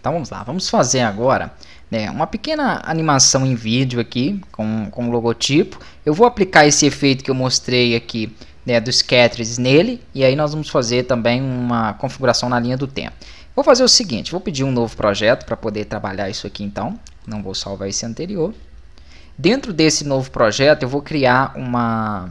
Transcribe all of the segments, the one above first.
Então vamos lá, vamos fazer agora né, uma pequena animação em vídeo aqui com, com o logotipo. Eu vou aplicar esse efeito que eu mostrei aqui né, Sketches nele e aí nós vamos fazer também uma configuração na linha do tempo. Vou fazer o seguinte, vou pedir um novo projeto para poder trabalhar isso aqui então. Não vou salvar esse anterior. Dentro desse novo projeto eu vou criar uma,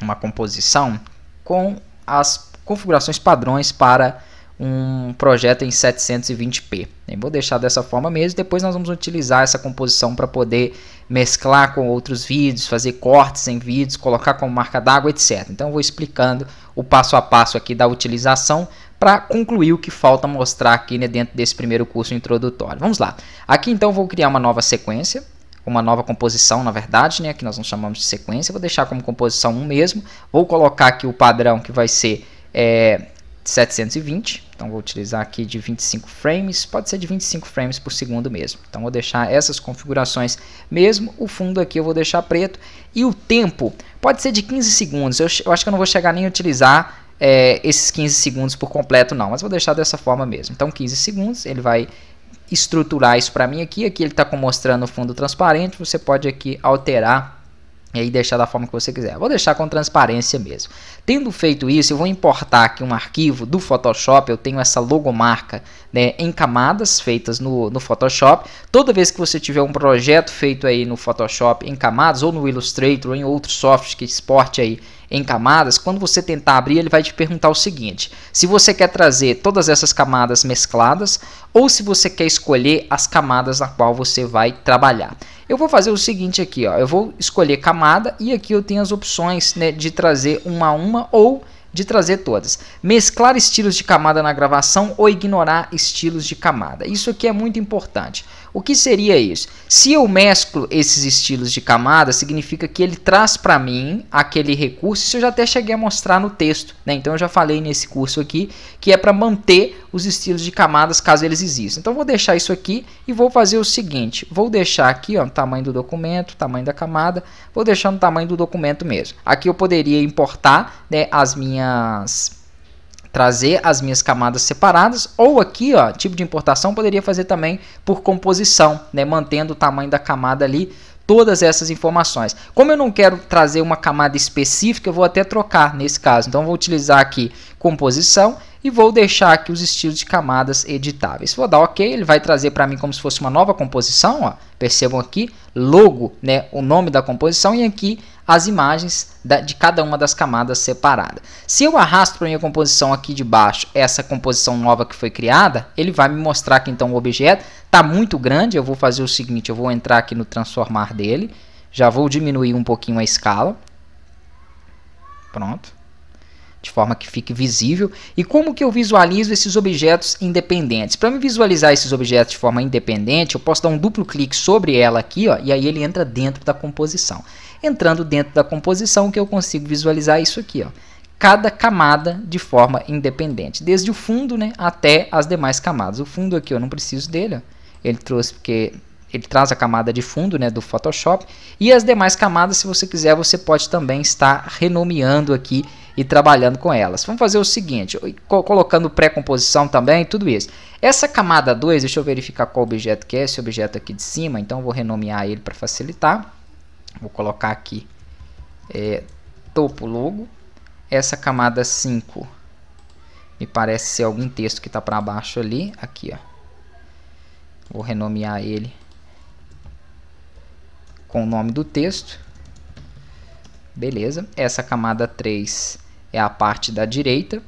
uma composição com as configurações padrões para um projeto em 720p. Eu vou deixar dessa forma mesmo, depois nós vamos utilizar essa composição para poder mesclar com outros vídeos, fazer cortes em vídeos, colocar como marca d'água, etc. Então eu vou explicando o passo a passo aqui da utilização para concluir o que falta mostrar aqui né, dentro desse primeiro curso introdutório. Vamos lá. Aqui então vou criar uma nova sequência, uma nova composição, na verdade, né, que nós não chamamos de sequência. Vou deixar como composição 1 mesmo. Vou colocar aqui o padrão que vai ser é, eh, 720 então vou utilizar aqui de 25 frames, pode ser de 25 frames por segundo mesmo. Então vou deixar essas configurações mesmo, o fundo aqui eu vou deixar preto e o tempo pode ser de 15 segundos. Eu, eu acho que eu não vou chegar nem a utilizar é, esses 15 segundos por completo não, mas vou deixar dessa forma mesmo. Então 15 segundos, ele vai estruturar isso para mim aqui, aqui ele está mostrando o fundo transparente, você pode aqui alterar e aí deixar da forma que você quiser. vou deixar com transparência mesmo. Tendo feito isso, eu vou importar aqui um arquivo do Photoshop. Eu tenho essa logomarca né, em camadas feitas no, no Photoshop. Toda vez que você tiver um projeto feito aí no Photoshop em camadas, ou no Illustrator, ou em outro software que exporte aí em camadas, quando você tentar abrir, ele vai te perguntar o seguinte: se você quer trazer todas essas camadas mescladas ou se você quer escolher as camadas na qual você vai trabalhar. Eu vou fazer o seguinte aqui, ó, eu vou escolher camada e aqui eu tenho as opções né, de trazer uma a uma ou de trazer todas. Mesclar estilos de camada na gravação ou ignorar estilos de camada. Isso aqui é muito importante. O que seria isso? Se eu mesclo esses estilos de camada, significa que ele traz para mim aquele recurso, isso eu já até cheguei a mostrar no texto, né? Então eu já falei nesse curso aqui, que é para manter os estilos de camadas caso eles existam. Então vou deixar isso aqui e vou fazer o seguinte, vou deixar aqui ó, o tamanho do documento, o tamanho da camada, vou deixar no tamanho do documento mesmo. Aqui eu poderia importar né, as minhas trazer as minhas camadas separadas, ou aqui, ó, tipo de importação, poderia fazer também por composição, né, mantendo o tamanho da camada ali, todas essas informações. Como eu não quero trazer uma camada específica, eu vou até trocar nesse caso. Então, vou utilizar aqui composição e vou deixar aqui os estilos de camadas editáveis. Vou dar OK, ele vai trazer para mim como se fosse uma nova composição, ó. percebam aqui, logo, né, o nome da composição e aqui as imagens da, de cada uma das camadas separada. Se eu arrasto para minha composição aqui de baixo essa composição nova que foi criada, ele vai me mostrar que então o objeto está muito grande, eu vou fazer o seguinte, eu vou entrar aqui no transformar dele, já vou diminuir um pouquinho a escala, pronto forma que fique visível. E como que eu visualizo esses objetos independentes? Para me visualizar esses objetos de forma independente, eu posso dar um duplo clique sobre ela aqui, ó, e aí ele entra dentro da composição. Entrando dentro da composição, que eu consigo visualizar isso aqui, ó cada camada de forma independente, desde o fundo né, até as demais camadas. O fundo aqui eu não preciso dele, ó. ele trouxe porque ele traz a camada de fundo né, do Photoshop e as demais camadas, se você quiser, você pode também estar renomeando aqui e trabalhando com elas. Vamos fazer o seguinte, colocando pré-composição também, tudo isso. Essa camada 2, deixa eu verificar qual objeto que é, esse objeto aqui de cima, então vou renomear ele para facilitar. Vou colocar aqui é, topo logo. Essa camada 5 me parece ser algum texto que está para baixo ali, aqui ó. Vou renomear ele com o nome do texto. Beleza. Essa camada 3 é a parte da direita.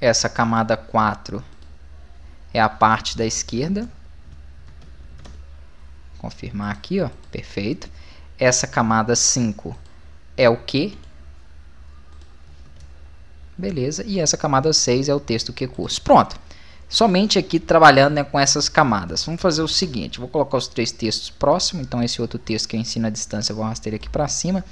Essa camada 4 é a parte da esquerda. Confirmar aqui, ó. Perfeito. Essa camada 5 é o que? Beleza. E essa camada 6 é o texto que curso. Pronto somente aqui trabalhando né, com essas camadas. Vamos fazer o seguinte, vou colocar os três textos próximos, então esse outro texto que eu ensino à distância eu vou ele aqui para cima,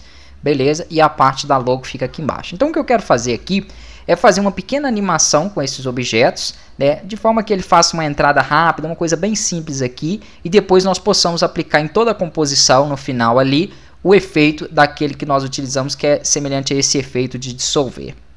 beleza, e a parte da logo fica aqui embaixo. Então o que eu quero fazer aqui é fazer uma pequena animação com esses objetos, né, de forma que ele faça uma entrada rápida, uma coisa bem simples aqui, e depois nós possamos aplicar em toda a composição no final ali, o efeito daquele que nós utilizamos que é semelhante a esse efeito de dissolver.